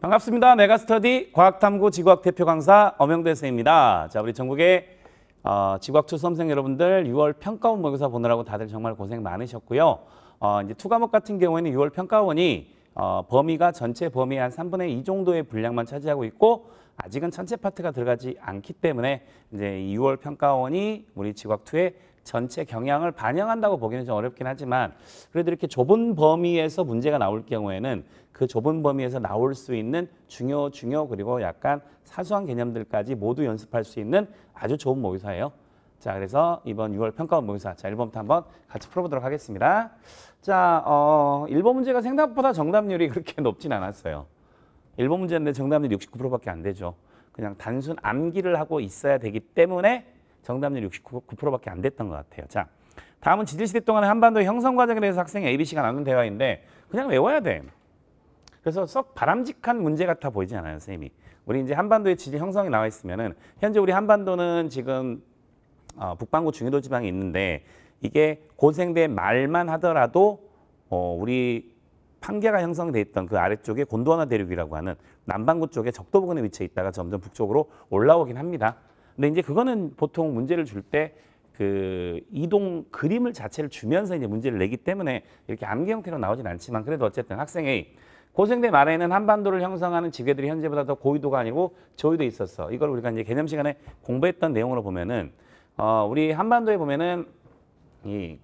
반갑습니다. 메가스터디 과학탐구 지구학 대표 강사 엄영대 선생입니다. 자, 우리 전국의 어, 지구학 초 수험생 여러분들 6월 평가원 모의고사 보느라고 다들 정말 고생 많으셨고요. 어, 이제 투과목 같은 경우에는 6월 평가원이 어, 범위가 전체 범위의 한 3분의 2 정도의 분량만 차지하고 있고 아직은 전체 파트가 들어가지 않기 때문에 이제 6월 평가원이 우리 지구학2의 전체 경향을 반영한다고 보기는 좀 어렵긴 하지만 그래도 이렇게 좁은 범위에서 문제가 나올 경우에는 그 좁은 범위에서 나올 수 있는 중요, 중요 그리고 약간 사소한 개념들까지 모두 연습할 수 있는 아주 좋은 모의사예요. 자, 그래서 이번 6월 평가원 모의사 자, 1번부터 한번 같이 풀어보도록 하겠습니다. 자, 어, 1번 문제가 생각보다 정답률이 그렇게 높진 않았어요. 1번 문제인데 정답률이 69%밖에 안 되죠. 그냥 단순 암기를 하고 있어야 되기 때문에 정답률 이 69%밖에 안 됐던 것 같아요. 자, 다음은 지질시대 동안의 한반도 형성 과정에 대해서 학생 ABC가 나눈 대화인데 그냥 외워야 돼. 그래서 썩 바람직한 문제 같아 보이지 않아요, 선생님이. 우리 이제 한반도의 지질 형성이 나와 있으면은 현재 우리 한반도는 지금 어, 북반구 중위도 지방에 있는데 이게 고생대 말만 하더라도 어, 우리 판계가 형성돼 있던 그 아래쪽에 곤도와나 대륙이라고 하는 남반구 쪽에 적도 부근에 위치해 있다가 점점 북쪽으로 올라오긴 합니다. 근데 이제 그거는 보통 문제를 줄 때 그 이동 그림을 자체를 주면서 이제 문제를 내기 때문에 이렇게 암기 형태로 나오진 않지만 그래도 어쨌든 학생 A 고생대 말에는 한반도를 형성하는 지게들이 현재보다 더 고위도가 아니고 저위도 있었어. 이걸 우리가 이제 개념 시간에 공부했던 내용으로 보면은 어 우리 한반도에 보면은 이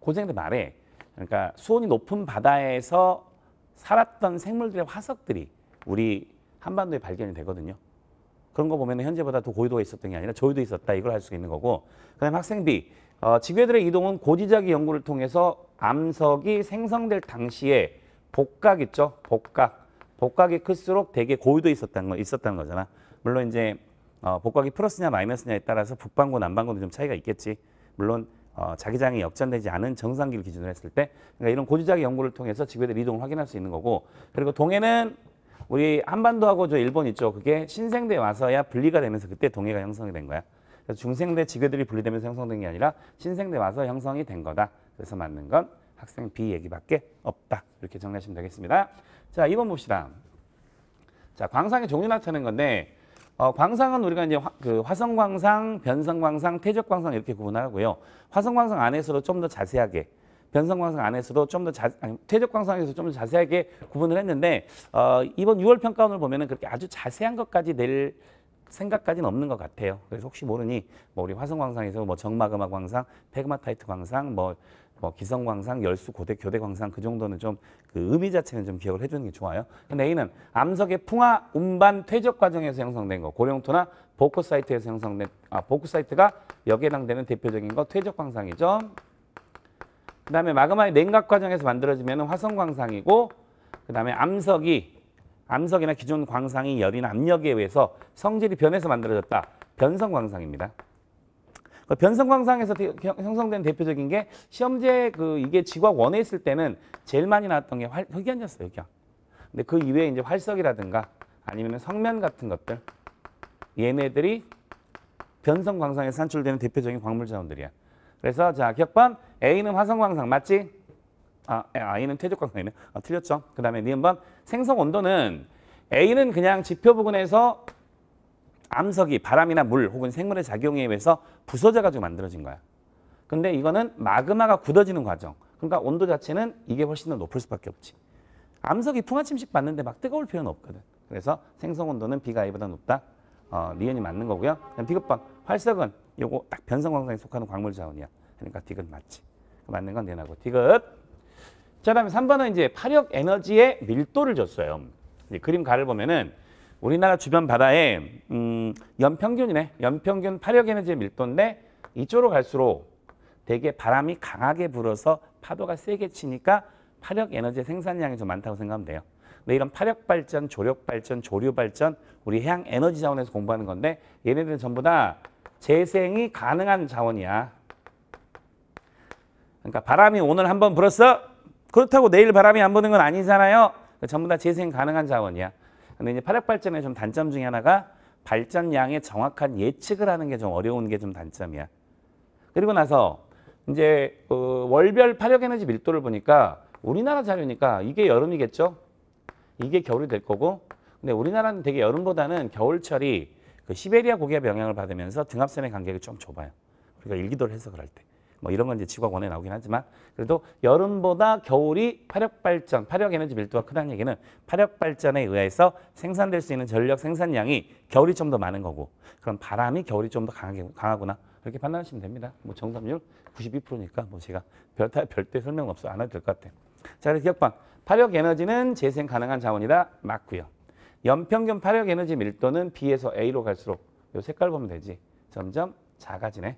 고생대 말에 그러니까 수온이 높은 바다에서 살았던 생물들의 화석들이 우리 한반도에 발견이 되거든요. 그런 거 보면 현재보다 더 고유도가 있었던 게 아니라 저유도 있었다 이걸 할 수 있는 거고 그다음 학생비 어, 지괴들의 이동은 고지자기 연구를 통해서 암석이 생성될 당시에 복각 있죠 복각 복각이 클수록 되게 고유도 있었다는 거 있었다는 거잖아 물론 이제 어, 복각이 플러스냐 마이너스냐에 따라서 북반구 남반구도 좀 차이가 있겠지 물론 어, 자기장이 역전되지 않은 정상기를 기준으로 했을 때 그러니까 이런 고지자기 연구를 통해서 지괴들 의 이동을 확인할 수 있는 거고 그리고 동해는 우리 한반도하고 저 일본 있죠. 그게 신생대 와서야 분리가 되면서 그때 동해가 형성이 된 거야. 그래서 중생대 지교들이 분리되면서 형성된 게 아니라 신생대 와서 형성이 된 거다. 그래서 맞는 건 학생 B 얘기밖에 없다. 이렇게 정리하시면 되겠습니다. 자, 2번 봅시다. 자, 광상의 종류 나타내는 건데 어, 광상은 우리가 이제 화, 그 화성광상, 변성광상, 태적광상 이렇게 구분하고요. 화성광상 안에서도 좀 더 자세하게 변성광상 안에서도 좀더 퇴적광상에서 좀 더 자세하게 구분을 했는데 어, 이번 6월 평가원을 보면은 그렇게 아주 자세한 것까지 낼 생각까지는 없는 것 같아요. 그래서 혹시 모르니 뭐 우리 화성광상에서 뭐 정마그마 광상, 페그마타이트 광상, 뭐, 뭐 기성광상, 열수 고대 교대 광상 그 정도는 좀 그 의미 자체는 좀 기억을 해주는 게 좋아요. 근데 A는 암석의 풍화 운반 퇴적 과정에서 형성된 거 고령토나 보크 사이트에서 형성된 아 보크 사이트가 여기에 해당되는 대표적인 거 퇴적 광상이죠. 그 다음에 마그마의 냉각 과정에서 만들어지면 화성 광상이고 그 다음에 암석이 암석이나 기존 광상이 열이나 압력에 의해서 성질이 변해서 만들어졌다. 변성 광상입니다. 그 변성 광상에서 형성된 대표적인 게 시험제 그 이게 지각 원에 있을 때는 제일 많이 나왔던 게 흑연이었어요, 흑연. 근데 그 이외에 이제 활석이라든가 아니면 성면 같은 것들 얘네들이 변성 광상에서 산출되는 대표적인 광물 자원들이야. 그래서 자, 기억번 A는 화성광상 맞지? 아, 예, I는 퇴적광상이네. 아, 틀렸죠. 그 다음에 니번 생성 온도는 A는 그냥 지표 부근에서 암석이 바람이나 물 혹은 생물의 작용에 의해서 부서져가지고 만들어진 거야. 근데 이거는 마그마가 굳어지는 과정. 그러니까 온도 자체는 이게 훨씬 더 높을 수밖에 없지. 암석이 풍화침식 받는데 막 뜨거울 필요는 없거든. 그래서 생성 온도는 B가 A보다 높다. 어, 리은이 맞는 거고요. 그다음 b 급번 활석은 요거 딱 변성 광상에 속하는 광물 자원이야. 그러니까 디귿 맞지. 맞는 건 내나고 디귿. 자, 다음에 3번은 이제 파력 에너지의 밀도를 줬어요. 그림가를 보면은 우리나라 주변 바다에 음, 연평균이네. 연평균 파력 에너지의 밀도인데 이쪽으로 갈수록 되게 바람이 강하게 불어서 파도가 세게 치니까 파력 에너지 생산량이 좀 많다고 생각하면 돼요. 근데 이런 파력 발전, 조력 발전, 조류 발전 우리 해양 에너지 자원에서 공부하는 건데 얘네들은 전부 다 재생이 가능한 자원이야. 그러니까 바람이 오늘 한번 불었어. 그렇다고 내일 바람이 안 부는 건 아니잖아요. 그러니까 전부 다 재생 가능한 자원이야. 근데 이제 화력 발전의 좀 단점 중에 하나가 발전량의 정확한 예측을 하는 게 좀 어려운 게 좀 단점이야. 그리고 나서 이제 어, 월별 파력 에너지 밀도를 보니까 우리나라 자료니까 이게 여름이겠죠? 이게 겨울이 될 거고 근데 우리나라는 되게 여름보다는 겨울철이 그 시베리아 고기압 영향을 받으면서 등압선의 간격이 좀 좁아요. 그러니까 일기도를 해석을할 때. 뭐 이런 건 이제 지구과학원에 나오긴 하지만 그래도 여름보다 겨울이 파력 발전, 파력 에너지 밀도가 크다는 얘기는 파력 발전에 의해서 생산될 수 있는 전력 생산량이 겨울이 좀 더 많은 거고 그럼 바람이 겨울이 좀 더 강하게 강하구나 그렇게 판단하시면 됩니다. 뭐 정답률 92%니까 뭐 제가 별, 다 별대 설명 없어 안 해도 될 것 같아요. 자, 그래서 기억방 파력 에너지는 재생 가능한 자원이다 맞고요. 연평균 파력 에너지 밀도는 B에서 A로 갈수록 요 색깔 보면 되지. 점점 작아지네.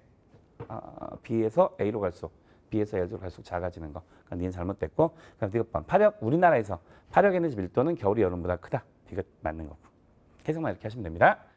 아, B에서 A로 갈수록 B에서 L로 갈수록 작아지는 거. 그러니까 니는 잘못됐고. 그럼 디귿번 파력 우리나라에서 파력 에너지 밀도는 겨울이 여름보다 크다. 디귿 맞는 거고. 계속만 이렇게 하시면 됩니다.